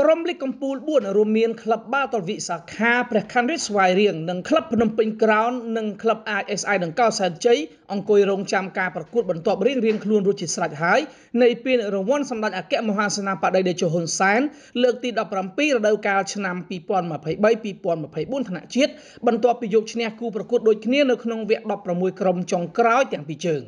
ក្រុមលីកកំពូល4រួមមានក្លឹបបាល់ទាត់វិសាខាព្រះខ័នរាជស្វាយរៀងនិងក្លឹបភ្នំពេញក្រោននិងក្លឹបអាច SI ដង្កោសែនជ័យអង្គុយរងចាំការប្រកួតបន្ទាប់រៀងរៀងខ្លួនរួចជាស្រេចហើយនៃពានរង្វាន់សម្ដេចអគ្គមហាសេនាបតីតេជោហ៊ុនសែនលើកទី17រដូវកាលឆ្នាំ2023 2024ថ្នាក់ជាតិបន្ទាប់ពីយកឈ្នះគូប្រកួតដូចគ្នានៅក្នុងវគ្គ16ក្រុមចុងក្រោយទាំងពីរជើង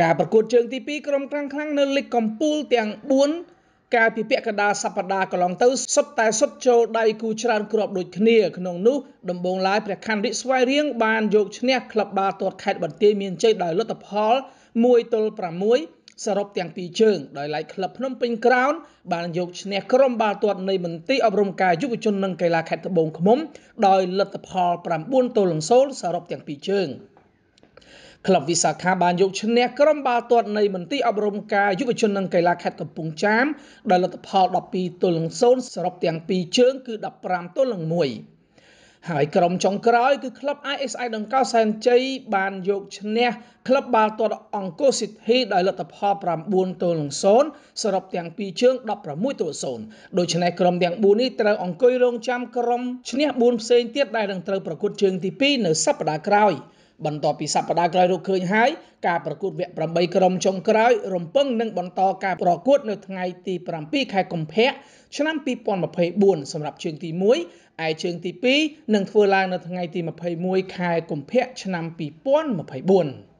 ការប្រកួតជើងទី2ក្រុមក្រាំងខ្លាំងនៅលីកកំពូលទាំង4កាលពីពាក់កណ្ដាលសប្ដាហ៍កន្លងទៅសុទ្ធតែសុទ្ធចូលដៃគូច្រើនគ្រាប់ដូចគ្នាក្នុងនោះដំបូងឡើយព្រះខណ្ឌរិះស្វាយរៀងបានយកឈ្នះក្លឹបបាល់ទាត់ខេត្តបន្ទាយមានជ័យដោយលទ្ធផល1ទល់6សរុបទាំងពីរជើងដោយឡែកក្លឹបភ្នំពេញក្រោនបានយកឈ្នះក្រុមបាល់ទាត់នៃមន្ទីរអប់រំកាយយុវជននិងកីឡាខេត្តត្បូងឃ្មុំ ដោយលទ្ធផល9ទល់0សរុបទាំងពីរជើង។ក្លឹបវិសាខាបានយកឈ្នះក្រុមបាល់ទាត់នៃមន្ទីរអប់រំការយុវជននិងកីឡាខេត្តកំពង់ចាមដោយលទ្ធផល12ទល់នឹង0សរុបទាំងពីរជើងគឺ15ទល់នឹង1ហើយក្រុមចុងក្រោយគឺក្លឹប ISI ដង្កោសែនជ័យបានយកឈ្នះក្លឹបបាល់ទាត់អង្គរស៊ីធីដោយលទ្ធផល9ទល់នឹង0សរុបទាំងពីរជើង16ទល់0ដូច្នេះក្រុមទាំង4នេះត្រូវអង្គុយរងចាំក្រុមឈ្នះ4ផ្សេងទៀតដែលនឹងត្រូវប្រកួតជើងទី2នៅសប្តាហ៍ក្រោយ។បន្ទាប់ពីសប្តាហ៍ក្រោយរកឃើញហើយការប្រកួតវគ្គ8ក្រុមចុងក្រោយ រំពឹងនឹងបន្តការប្រកួតនៅថ្ងៃទី7ខែកុម្ភៈឆ្នាំ2024សម្រាប់ជើងទី1ឯជើងទី2នឹងធ្វើឡើងនៅថ្ងៃទី21ខែកុម្ភៈឆ្នាំ2024